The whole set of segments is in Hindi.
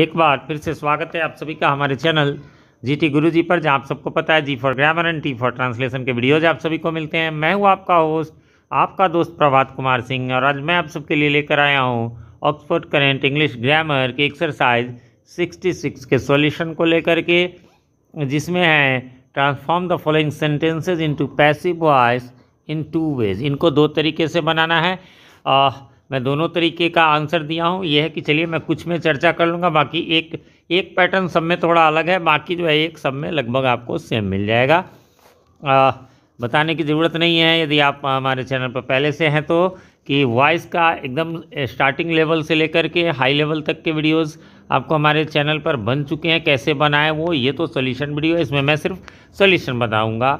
एक बार फिर से स्वागत है आप सभी का हमारे चैनल जी टी गुरु जी पर जहाँ आप सबको पता है G for grammar and T for translation के वीडियोज आप सभी को मिलते हैं मैं हूँ आपका होस्ट आपका दोस्त प्रभात कुमार सिंह और आज मैं आप सबके लिए लेकर आया हूँ ऑक्सफोर्ड करेंट इंग्लिश ग्रामर की एक्सरसाइज 66 के सॉल्यूशन को लेकर के जिसमें है transform the following sentences in passive voice in two ways इनको दो तरीके से बनाना है आ, मैं दोनों तरीके का आंसर दिया हूँ यह है कि चलिए मैं कुछ में चर्चा कर लूँगा बाकी एक एक पैटर्न सब में थोड़ा अलग है बाकी जो है एक सब में लगभग आपको सेम मिल जाएगा आ, बताने की ज़रूरत नहीं है यदि आप हमारे चैनल पर पहले से हैं तो कि वॉइस का एकदम स्टार्टिंग लेवल से लेकर के हाई लेवल तक के वीडियोज़ आपको हमारे चैनल पर बन चुके हैं कैसे बनाए वो ये तो सोल्यूशन वीडियो है इसमें मैं सिर्फ सोल्यूशन बताऊँगा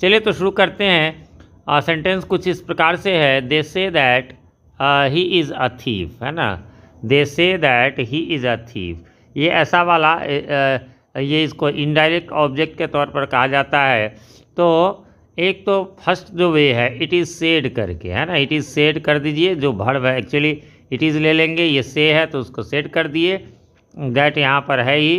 चलिए तो शुरू करते हैं सेंटेंस कुछ इस प्रकार से है they say that he is a thief है ना they say that he is a thief ये ऐसा वाला ये इसको इनडायरेक्ट ऑब्जेक्ट के तौर पर कहा जाता है तो एक तो फर्स्ट जो वे है इट इज़ सेड करके है ना इट इज़ सेड कर दीजिए जो भर्व है एक्चुअली इट इज़ ले लेंगे ये से है तो उसको सेड कर दिए दैट यहाँ पर है ही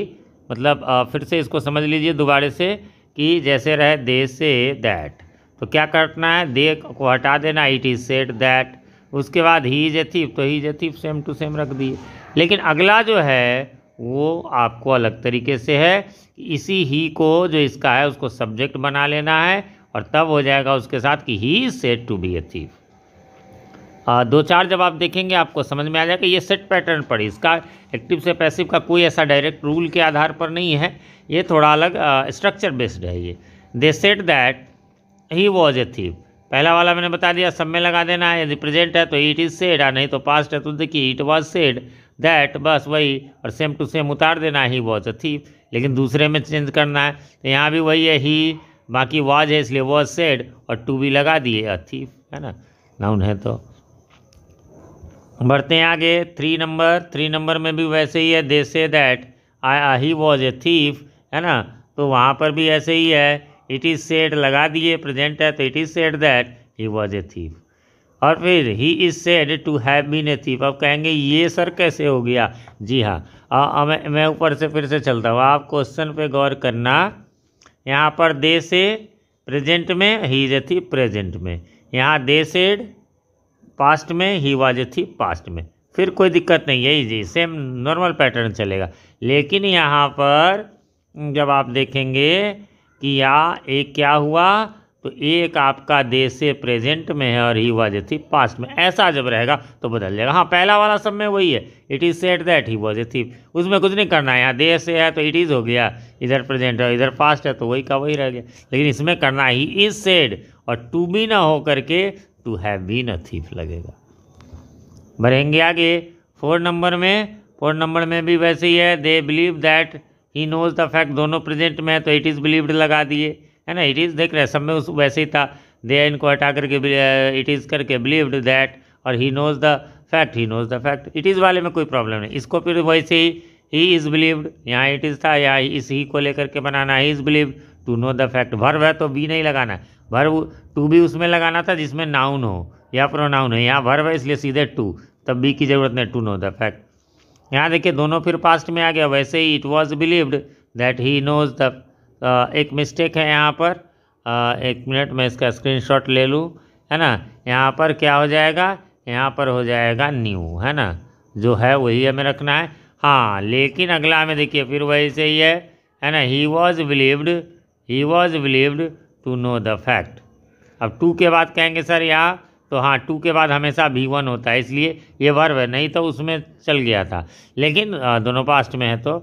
मतलब फिर से इसको समझ लीजिए दोबारे से कि जैसे रहे दे से दैट तो क्या करना है दे को हटा देना इट इज़ सेड दैट उसके बाद ही इज तो he is same to same रख दिए लेकिन अगला जो है वो आपको अलग तरीके से है इसी ही को जो इसका है उसको सब्जेक्ट बना लेना है और तब हो जाएगा उसके साथ कि he is said to be अचीव दो चार जब आप देखेंगे आपको समझ में आ जाएगा ये सेट पैटर्न पर इसका एक्टिव से पैसिव का कोई ऐसा डायरेक्ट रूल के आधार पर नहीं है ये थोड़ा अलग स्ट्रक्चर बेस्ड है ये they said that he was a thief पहला वाला मैंने बता दिया सब में लगा देना है यदि प्रेजेंट है तो इट इज सेड और नहीं तो पास्ट है तो देखिए इट वॉज सेड दैट बस वही और सेम टू सेम उतार देना ही वॉज थी लेकिन दूसरे में चेंज करना है तो यहाँ भी वही है ही बाकी वॉज है इसलिए वॉज सेड और टू भी लगा दिए थी है ना नाउन है तो बढ़ते हैं आगे थ्री नंबर थ्री नंबर में भी वैसे ही है they say that I he was a thief है ना तो वहाँ पर भी ऐसे ही है इट इज़ सेड लगा दिए प्रेजेंट है तो it is said that he was a thief और फिर he is said to have been a thief अब कहेंगे ये सर कैसे हो गया जी हाँ आ, मैं मैं ऊपर से फिर से चलता हूँ आप क्वेश्चन पे गौर करना यहाँ पर दे से प्रेजेंट में he is a thief present में यहाँ दे सेड पास्ट में he was a thief past में फिर कोई दिक्कत नहीं है जी सेम नॉर्मल पैटर्न चलेगा लेकिन यहाँ पर जब आप देखेंगे या एक क्या हुआ तो एक आपका देश से प्रेजेंट में है और ही वॉज ए थी पास्ट में ऐसा जब रहेगा तो बदल जाएगा हाँ पहला वाला सब में वही है it is said that he was a thief उसमें कुछ नहीं करना है यहाँ देश है तो इट इज़ हो गया इधर प्रेजेंट है इधर पास्ट है तो वही का वही रह गया लेकिन इसमें करना ही इज सेड और टू बी ना हो करके to have been a thief लगेगा बढ़ेंगे आगे फोर नंबर में फोर नंबर में भी वैसे ही है they believe that he knows the fact दोनों प्रेजेंट में है तो इट इज़ बिलीव्ड लगा दिए है ना इट इज़ देख रहे सब में उस वैसे ही था दे इनको हटा करके इट इज़ करके बिलीव्ड दैट और he knows the fact he knows the fact it is वाले में कोई प्रॉब्लम नहीं इसको फिर वैसे ही ही इज़ बिलीव्ड यहाँ इट इज़ था या इस ही को लेकर के बनाना he is believed to know the fact verb है तो बी नहीं लगाना है वर्व टू भी उसमें लगाना था जिसमें नाउन हो या प्रोनाउन हो यहाँ वर्व है इसलिए सीधे टू तब बी की ज़रूरत नहीं टू नो द फैक्ट यहाँ देखिए दोनों फिर पास्ट में आ गया वैसे ही it was believed that he knows the एक मिस्टेक है यहाँ पर uh, एक मिनट मैं इसका शॉट ले लूँ है ना यहाँ पर क्या हो जाएगा यहाँ पर हो जाएगा न्यू है ना जो है वही हमें रखना है हाँ लेकिन अगला में देखिए फिर वही से ही है है ना he was believed he was believed to know the fact अब टू के बाद कहेंगे सर यहाँ तो हाँ टू के बाद हमेशा भी वन होता है इसलिए ये वर्व है नहीं तो उसमें चल गया था लेकिन दोनों पास्ट में है तो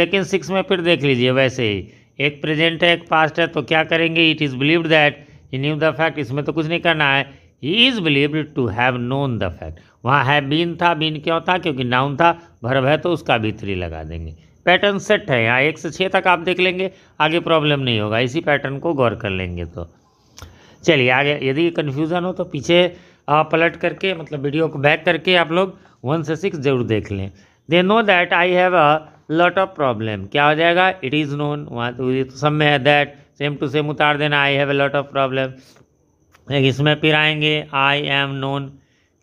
लेकिन सिक्स में फिर देख लीजिए वैसे ही एक प्रेजेंट है एक पास्ट है तो क्या करेंगे it is believed that he knew the fact इसमें तो कुछ नहीं करना है he is believed to have known the fact वहाँ है बीन था बीन क्यों था क्योंकि नाउन था भर्व है तो उसका भी थ्री लगा देंगे पैटर्न सेट है यहाँ एक से छः तक आप देख लेंगे आगे प्रॉब्लम नहीं होगा इसी पैटर्न को गौर कर लेंगे तो चलिए आगे यदि कन्फ्यूज़न हो तो पीछे पलट करके मतलब वीडियो को बैक करके आप लोग वन से सिक्स जरूर देख लें they know that I have a lot of problem क्या हो जाएगा इट इज़ नोन वहाँ तो, तो सब में है दैट सेम टू सेम उतार देना I have a lot of problem इसमें फिर आएंगे आई एम नोन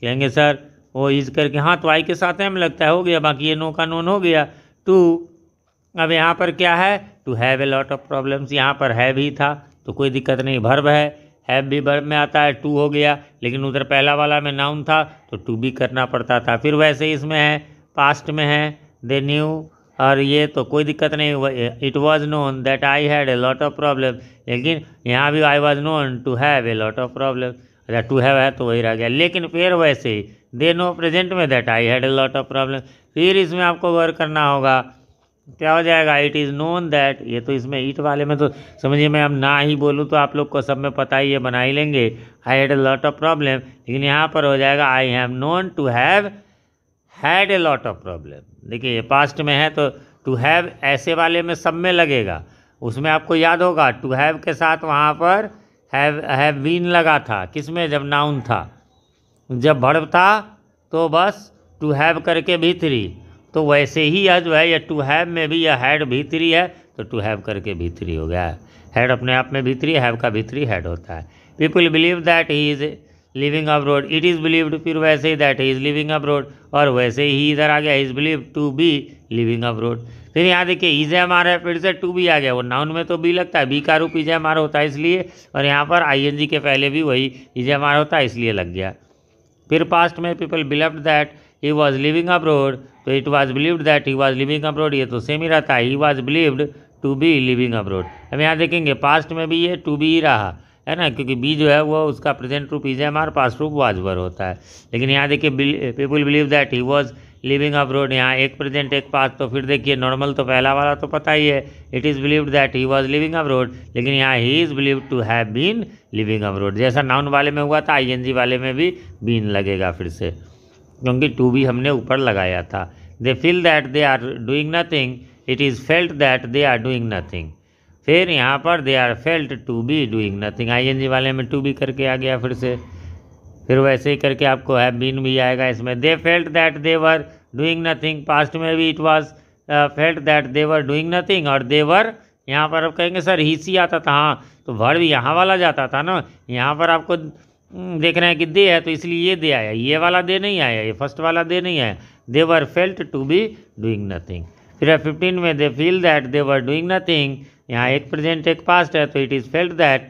कहेंगे सर वो इज करके हाँ तो आई के साथ एम लगता है हो गया बाकी ये नो का नोन हो गया टू अब यहाँ पर क्या है to have a lot of problems यहाँ पर है भी था तो कोई दिक्कत नहीं भर्व है हैव भी वर्ब में आता है टू हो गया लेकिन उधर पहला वाला में नाउन था तो टू भी करना पड़ता था फिर वैसे इसमें है पास्ट में है दे न्यू और ये तो कोई दिक्कत नहीं हुआ it was known that I had a lot of problem लेकिन यहाँ भी I was known to have a lot of problem अगर टू हैव है तो वही रह गया लेकिन फिर वैसे ही दे नो प्रेजेंट में that I had a lot of problem फिर इसमें आपको गौर करना होगा क्या हो जाएगा इट इज़ नोन दैट ये तो इसमें ईट वाले में तो समझिए मैं अब ना ही बोलूँ तो आप लोग को सब में पता ही ये बना ही लेंगे I had a lot of problem लेकिन यहाँ पर हो जाएगा I have known to have had a lot of problem देखिए ये पास्ट में है तो टू हैव ऐसे वाले में सब में लगेगा उसमें आपको याद होगा टू हैव के साथ वहाँ पर हैव हैव बीन लगा था किस में जब नाउन था जब भर्ब था तो बस टू हैव करके भी थ्री तो वैसे ही यह जो है यह टू हैव में भी यह हैड भीतरी है तो टू हैव करके भीतरी हो गया हैड अपने आप में भीतरी हैव का भीतरी हैड होता है people believe that he is living road it is believed फिर वैसे ही that he is living road और वैसे ही इधर आ गया is believe to be living road फिर यहाँ देखिए इज एम आर है फिर से टू बी आ गया वो नाउन में तो बी लगता है बी का रूप इज एम आर होता है इसलिए और यहाँ पर आई एन जी के पहले भी वही इज एम आर होता है इसलिए लग गया फिर पास्ट में people believed that he was living abroad तो it was believed that he was living abroad ये तो सेम ही रहता है he was believed to be living abroad हम यहाँ देखेंगे पास्ट में भी ये टू बी ही रहा है ना क्योंकि बी जो है वो उसका प्रेजेंट रूप इज एम आर पास्ट रूप वाज वर होता है लेकिन यहाँ देखिए people believe that he was living abroad यहाँ एक प्रेजेंट एक पास्ट तो फिर देखिए नॉर्मल तो पहला वाला तो पता ही है it is believed that he was living abroad लेकिन यहाँ he is believe to have been living abroad जैसा नाउन वाले में हुआ था आई वाले में भी बीन लगेगा फिर से क्योंकि टू भी हमने ऊपर लगाया था they feel that they are doing nothing it is felt that they are doing nothing फिर यहाँ पर they are felt to be doing nothing I वाले में टू बी करके आ गया फिर से फिर वैसे ही करके आपको हैव बीन भी आएगा इसमें they felt that they were doing nothing past में भी it was felt that they were doing nothing और दे वर यहाँ पर आप कहेंगे सर ही सी आता था हाँ तो भी यहाँ वाला जाता था ना यहाँ पर आपको हम्म, देख रहे हैं कि दे है तो इसलिए ये दे आया ये वाला दे नहीं आया ये फर्स्ट वाला दे नहीं आया they were felt to be doing nothing फिर फिफ्टीन में they feel that they were doing nothing यहाँ एक प्रेजेंट एक पास्ट है तो it is felt that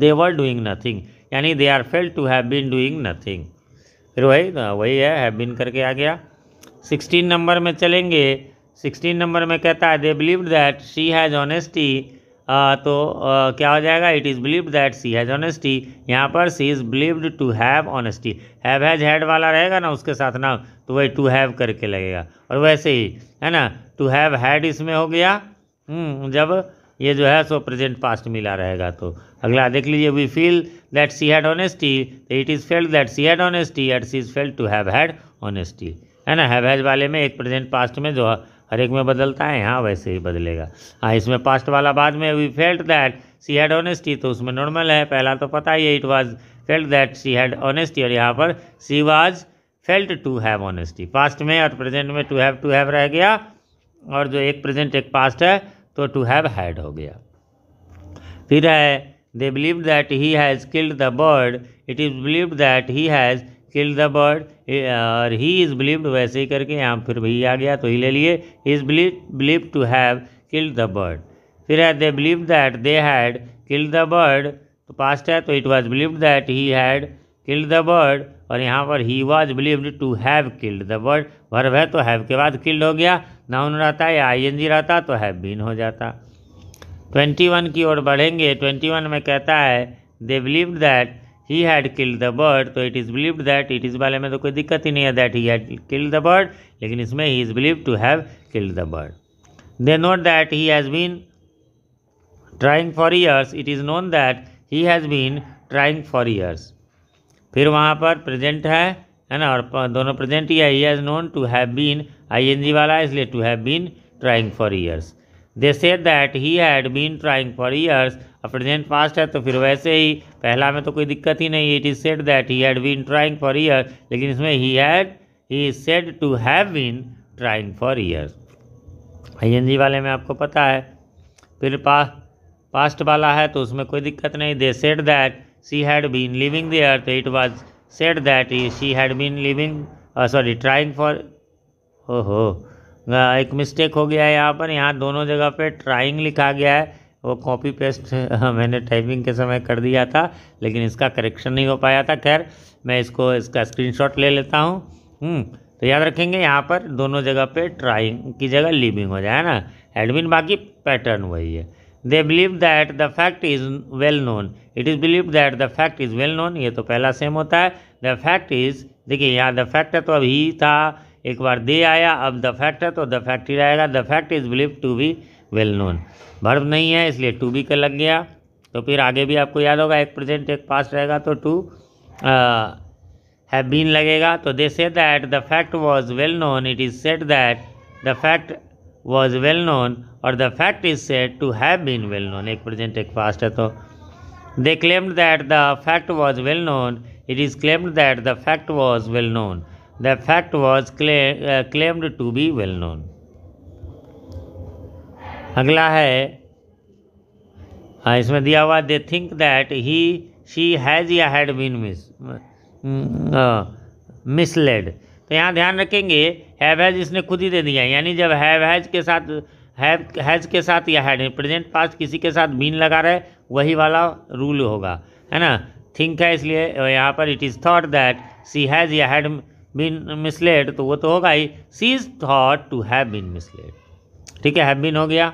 they were doing nothing यानी they are felt to have been doing nothing फिर वही हाँ, वही है हैव बीन करके आ गया सिक्सटीन नंबर में चलेंगे सिक्सटीन नंबर में कहता है they believe that she has honesty आ, तो आ, क्या हो जाएगा it is believed that she has honesty यहाँ पर she is believed to have honesty have has had वाला रहेगा ना उसके साथ ना तो वही टू हैव करके लगेगा और वैसे ही है ना टू हैव हैड इसमें हो गया हम्म, जब ये जो है सो प्रेजेंट पास्ट मिला रहेगा तो अगला देख लीजिए we feel that she had honesty it is felt that she had honesty at she is felt to have had honesty है ना हैव हैज वाले में एक प्रेजेंट पास्ट में जो हर एक में बदलता है हाँ वैसे ही बदलेगा हाँ इसमें पास्ट वाला बाद में we felt that she had honesty तो उसमें नॉर्मल है पहला तो पता ही है it was felt that she had honesty और यहाँ पर she was felt to have honesty past में और प्रेजेंट में टू हैव टू हैव रह गया और जो एक प्रेजेंट एक पास्ट है तो टू हैव हैड हो गया फिर है they believe that he has killed the bird it is believe that he has killed the bird और ही इज़ बिलीव्ड वैसे ही करके यहाँ फिर वही आ गया तो ही ले लिए is believe to have killed the bird फिर है they believe that they had killed the bird तो पास्ट है तो it was believed that he had killed the bird और यहाँ पर he was believed to have killed the bird verb है तो हैव के बाद किल्ड हो गया नाउन रहता है या आई एन जी रहता तो हैव बीन हो जाता ट्वेंटी वन की ओर बढ़ेंगे ट्वेंटी वन में कहता है they believe that he had killed the bird तो it is believe that it is वाले में तो कोई दिक्कत ही नहीं है that he had killed the bird लेकिन इसमें he is believe to have killed the bird they note that he has been trying for years it is known that he has been trying for years फिर वहाँ पर प्रेजेंट है है ना और दोनों प्रेजेंट ही है he has known to have been I N G वाला है इसलिए to have been trying for years they said that he had been trying for years अब प्रेजेंट पास्ट है तो फिर वैसे ही पहला में तो कोई दिक्कत ही नहीं it is said that he had been trying for years लेकिन इसमें he had he is said to have been trying for years I वाले में आपको पता है फिर पा पास्ट वाला है तो उसमें कोई दिक्कत नहीं they said that she had been living there तो it was said that she had been living sorry trying for हो हो हाँ, एक मिस्टेक हो गया है यहाँ पर यहाँ दोनों जगह पे ट्राइंग लिखा गया है वो कॉपी पेस्ट हाँ, मैंने टाइपिंग के समय कर दिया था लेकिन इसका करेक्शन नहीं हो पाया था खैर मैं इसको इसका स्क्रीनशॉट ले लेता हूँ हम्म, तो याद रखेंगे यहाँ पर दोनों जगह पे ट्राइंग की जगह लिविंग हो जाए ना एडमिन बाकी पैटर्न वही है they believe that the fact is well known it is believe that the fact is well known ये तो पहला सेम होता है द फैक्ट इज़ देखिए यहाँ द फैक्ट है तो अभी था एक बार दे आया अब द फैक्ट है तो द फैक्ट ही रहेगा the fact is believe to be well known verb नहीं है इसलिए टू बी का लग गया तो फिर आगे भी आपको याद होगा एक प्रेजेंट एक पास रहेगा तो टू हैव बीन लगेगा तो they say that the fact was well known it is said that the fact was well known और the fact is said to have been well known एक प्रेजेंट एक पास्ट है तो they claimed that the fact was well known it is claimed that the fact was well known The fact was claim, uh, claimed to be well known. अगला है हाँ, इसमें दिया हुआ they think that he she has या हैड बीन मिस मिसलेड तो यहाँ ध्यान रखेंगे हैव हैज़ इसने खुद ही दे दिया यानी जब हैव हैज़ के साथ हैव हैज़ के साथ या हैड प्रेजेंट पास किसी के साथ बीन लगा रहे वही वाला रूल होगा है ना थिंक है इसलिए यहाँ पर it is thought that she has या हैड बीन मिसलेड तो वो तो होगा ही she is thought to have been misled ठीक है हैव बीन हो गया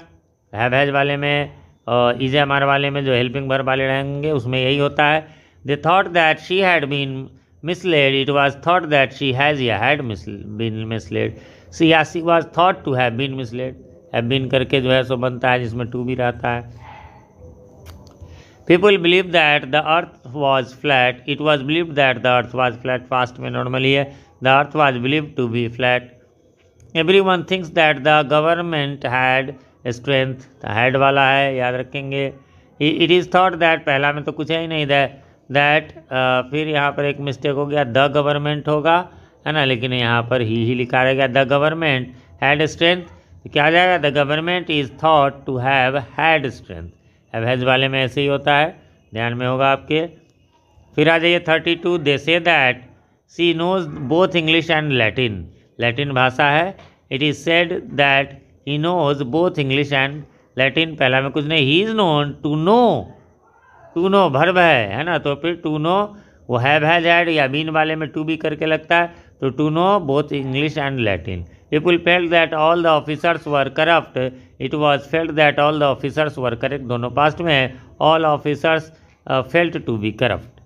हैव हैज वाले में इज एम वाले में जो हेल्पिंग भर वाले रहेंगे उसमें यही होता है they thought that she had been misled it was thought that she has या हैड बीन मिसलेड सी या she was thought to have been misled have been करके जो है सो बनता है जिसमें टू भी रहता है people believe that the earth was flat it was believe that the earth was flat past में नॉर्मली है The earth was believed to be flat. Everyone thinks that the government had strength. The had वाला है याद रखेंगे इट इज़ थॉट दैट पहला में तो कुछ है ही नहीं दैट दैट uh, फिर यहाँ पर एक मिस्टेक हो गया द गवर्नमेंट होगा है ना लेकिन यहाँ पर ही ही लिखा रहेगा द गवर्नमेंट हैड स्ट्रेंथ क्या आ जाएगा the government is thought to have had strength have has वाले में ऐसे ही होता है ध्यान में होगा आपके फिर आ जाइए thirty two they say that she knows both English and Latin Latin भाषा है it is said that he knows both English and Latin पहला में कुछ नहीं he is known to know to know verb है है ना तो फिर टू नो वो हैव हैज हैड या बीन वाले में टू बी करके लगता है तो to know both English and Latin people felt that all the officers were corrupt it was felt that all the officers were correct दोनों पास्ट में है all officers felt to be corrupt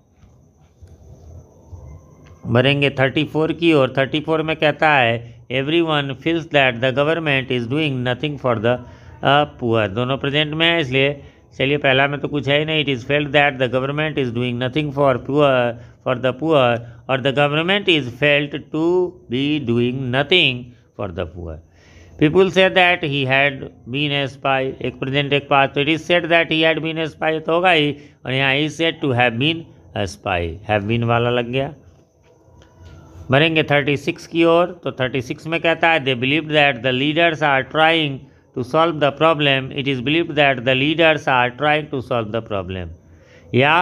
भरेंगे थर्टी फोर की और थर्टी फोर में कहता है everyone feels that the government is doing nothing for the poor दोनों प्रेजेंट में है इसलिए चलिए पहला में तो कुछ है ही नहीं it is felt that the government is doing nothing for poor for the poor और the government is felt to be doing nothing for the poor people say that he had been a spy एक प्रेजेंट एक पास तो it is said that he had been a spy तो होगा ही और यहाँ is said to have been spy have been वाला लग गया बनेंगे 36 की ओर तो 36 में कहता है they believe that the leaders are trying to solve the problem it is believe that the leaders are trying to solve the problem या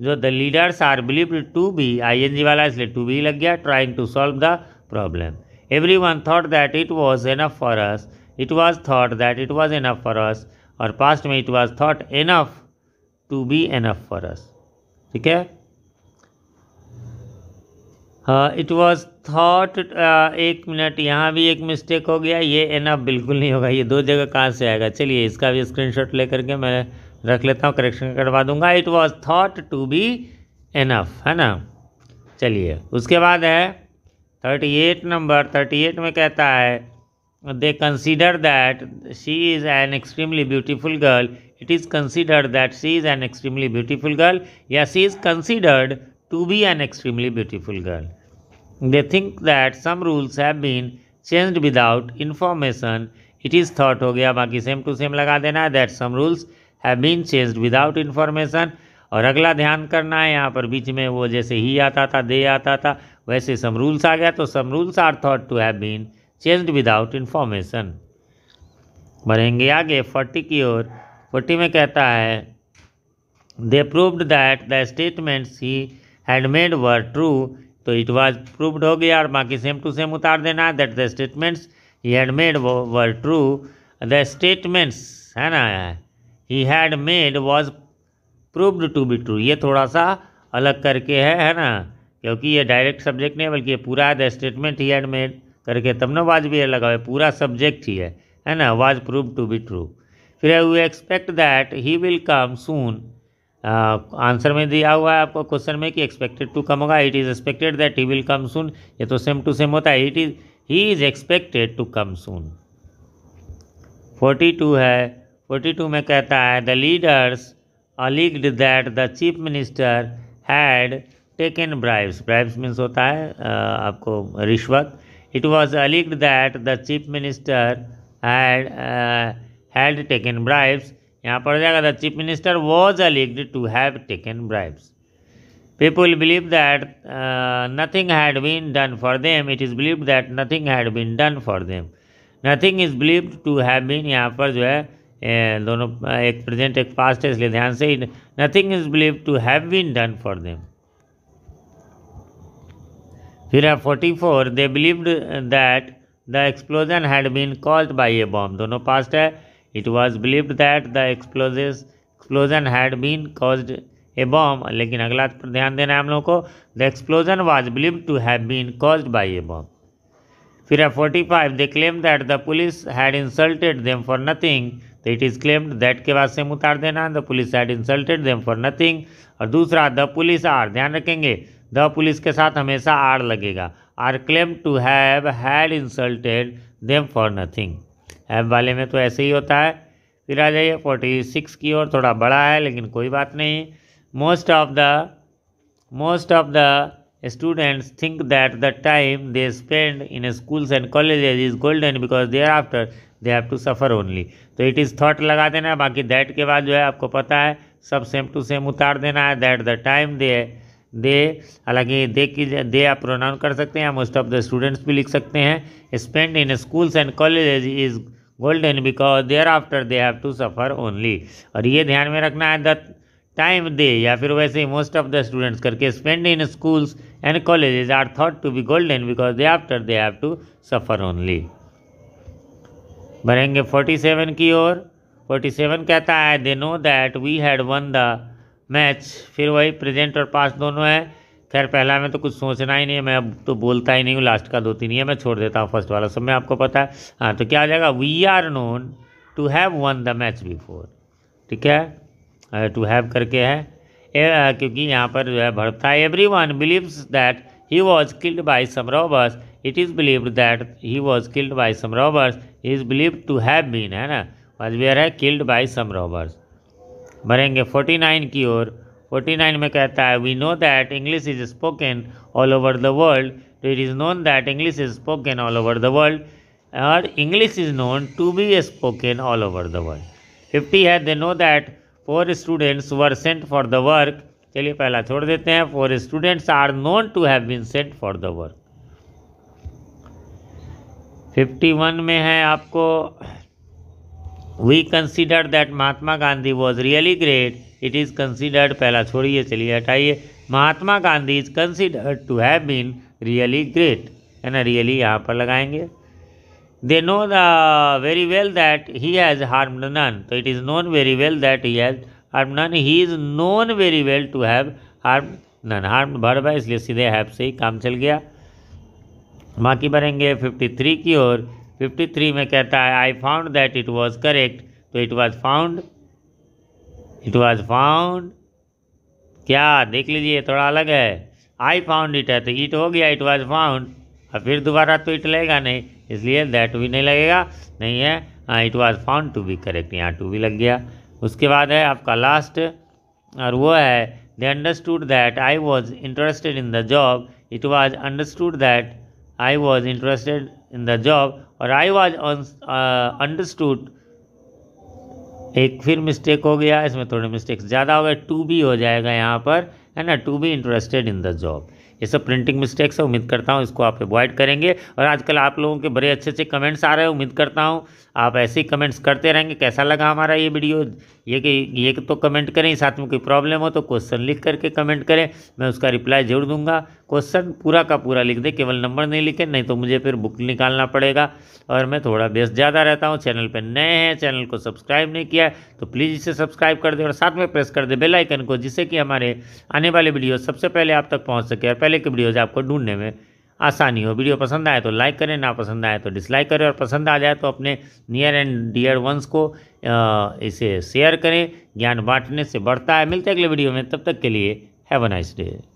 जो the leaders are believe to be I N G वाला इसलिए टू बी लग गया trying to solve the problem everyone thought that it was enough for us it was thought that it was enough for us और पास्ट में it was thought enough to be enough for us ठीक है इट वॉज थाट एक मिनट यहाँ भी एक मिस्टेक हो गया ये एना बिल्कुल नहीं होगा ये दो जगह कहाँ से आएगा चलिए इसका भी स्क्रीनशॉट लेकर के मैं रख लेता हूँ करेक्शन करवा दूंगा it was thought to be enough है ना चलिए उसके बाद है thirty eight number thirty eight में कहता है they consider that she is an extremely beautiful girl it is consider that she is an extremely beautiful girl या she is considered to be an extremely beautiful girl. They think that some rules have been changed without information. It is thought हो गया बाकी सेम टू सेम लगा देना है that some rules have been changed without information और अगला ध्यान करना है यहाँ पर बीच में वो जैसे ही आता था दे आता था वैसे सम रूल्स आ गया तो some rules are thought to have been changed without information बढ़ेंगे आगे फोर्टी की ओर फोर्टी में कहता है they proved that the statements he had made were true तो इट वॉज प्रूव्ड हो गया और बाकी सेम टू सेम उतार देना that the statements he had made were true the statements है ना he had made was proved to be true ये थोड़ा सा अलग करके है है ना क्योंकि ये डायरेक्ट सब्जेक्ट नहीं है बल्कि ये पूरा the statement he had made करके तब ना वाज भी अलग है पूरा सब्जेक्ट ही है है ना was prove to be true फिर we expect that he will come soon answer uh, में दिया हुआ है आपको क्वेश्चन में कि एक्सपेक्टेड टू कम होगा it is expected that he will come soon ये तो सेम टू सेम होता है it is he is expected to come soon forty two है फोर्टी टू में कहता है the leaders alleged that the chief minister had taken bribes bribes means होता है uh, आपको रिश्वत it was alleged that the chief minister had had taken bribes यहाँ पर जाएगा the chief minister was अलीग्ड to have taken bribes people believe that nothing had been done for them it is believe that nothing had been done for them nothing is believe to have been यहाँ पर जो है दोनों एक प्रेजेंट एक पास्ट है इसलिए ध्यान से nothing is believe to have been done for them फिर है forty four they believed that the explosion had been caused by a bomb दोनों पास्ट है it was believed that the explode explosion had been caused a bomb लेकिन अगला पर ध्यान देना है हम लोगों को the explosion was believe to have been caused by a bomb फिर है forty five they claim that the police had insulted them for nothing तो इट इज़ क्लेम्ड दैट के बाद से उतार देना the police had insulted them for nothing और दूसरा द पुलिस आर ध्यान रखेंगे द पुलिस के साथ हमेशा आर लगेगा are claim to have had insulted them for nothing ऐप वाले में तो ऐसे ही होता है फिर आ जाइए फोर्टी सिक्स की ओर थोड़ा बड़ा है लेकिन कोई बात नहीं most of the most of the students that the time they spend in schools and college is golden because they are after they have to suffer only तो इट इज़ थॉट लगा देना बाकी दैट के बाद जो है आपको पता है सब सेम टू सेम उतार देना है that the time they they हालांकि दे की दे आप प्रोनाउन कर सकते हैं मोस्ट ऑफ द स्टूडेंट्स भी लिख सकते हैं spend in schools and college is golden because there after they have to suffer only और ये ध्यान में रखना है द टाइम दे या फिर वैसे ही मोस्ट ऑफ द स्टूडेंट्स करके spend in schools and colleges are thought to be golden because they after they have to suffer only बढ़ेंगे फोर्टी सेवन की ओर फोर्टी सेवन कहता है they know that we had won the match फिर वही प्रेजेंट और पास्ट दोनों हैं खैर पहला मैं तो कुछ सोचना ही नहीं है मैं अब तो बोलता ही नहीं हूँ लास्ट का दो तीन है मैं छोड़ देता हूँ फर्स्ट वाला सब में आपको पता है हाँ तो क्या हो जाएगा we are known to have won the match before ठीक है टू हैव करके है ए, क्योंकि यहाँ पर जो है भरता है everyone believes that he was killed by some it is believed that he was killed by some is believe to have been है ना वेयर है किल्ड बाई सम मरेंगे फोर्टी नाइन की ओर 49 में कहता है we know that English is spoken all over the world तो it is known that English is spoken all over the world और English is known to be spoken all over the world fifty है they know that four students were sent for the work चलिए पहला छोड़ देते हैं four students are known to have been sent for the work fifty one में है आपको we consider that Mahatma Gandhi was really great it is considered पहला छोड़िए चलिए हटाइए Mahatma Gandhi is considered to have been really great है ना रियली यहाँ पर लगाएंगे they know the very well that he has harm none तो it is known very well that he has harm none he is known very well to have harm none harm भर है इसलिए सीधे हैव से ही काम चल गया बाकी भरेंगे फिफ्टी थ्री की ओर फिफ्टी थ्री में कहता है I found that it was correct तो it was found it was found क्या देख लीजिए थोड़ा अलग है आई फाउंड इट है तो इट हो गया इट वॉज फाउंड और फिर दोबारा तो इट लगेगा नहीं इसलिए दैट भी नहीं लगेगा नहीं है it was found to be correct यहाँ टू भी लग गया उसके बाद है आपका लास्ट और वो है they understood that I was interested in the job it was understood that I was interested in the job और आई वॉज अंडरस्टूड एक फिर मिस्टेक हो गया इसमें थोड़े मिस्टेक्स ज़्यादा हो गए टू बी हो जाएगा यहाँ पर है ना to be interested in the job ये सब प्रिंटिंग मिस्टेक्स है उम्मीद करता हूँ इसको आप अवॉइड करेंगे और आजकल आप लोगों के बड़े अच्छे अच्छे कमेंट्स आ रहे हैं उम्मीद करता हूँ आप ऐसे ही कमेंट्स करते रहेंगे कैसा लगा हमारा ये वीडियो ये कि ये तो कमेंट करें साथ में कोई प्रॉब्लम हो तो क्वेश्चन लिख करके कमेंट करें मैं उसका रिप्लाई जरूर दूंगा क्वेश्चन पूरा का पूरा लिख दे केवल नंबर नहीं लिखे नहीं तो मुझे फिर बुक निकालना पड़ेगा और मैं थोड़ा व्यस्त ज़्यादा रहता हूँ चैनल पर नए हैं चैनल को सब्सक्राइब नहीं किया तो प्लीज़ इसे सब्सक्राइब कर दें और साथ में प्रेस कर दे बेलाइकन को जिससे कि हमारे आने वाले वीडियो सबसे पहले आप तक पहुँच सके और पहले के वीडियोज़ आपको ढूंढने में आसानी हो वीडियो पसंद आए तो लाइक करें ना पसंद आए तो डिसलाइक करें और पसंद आ जाए तो अपने नियर एंड डियर वंस को इसे शेयर करें ज्ञान बांटने से बढ़ता है मिलते अगले वीडियो में तब तक के लिए हैव अ नाइस डे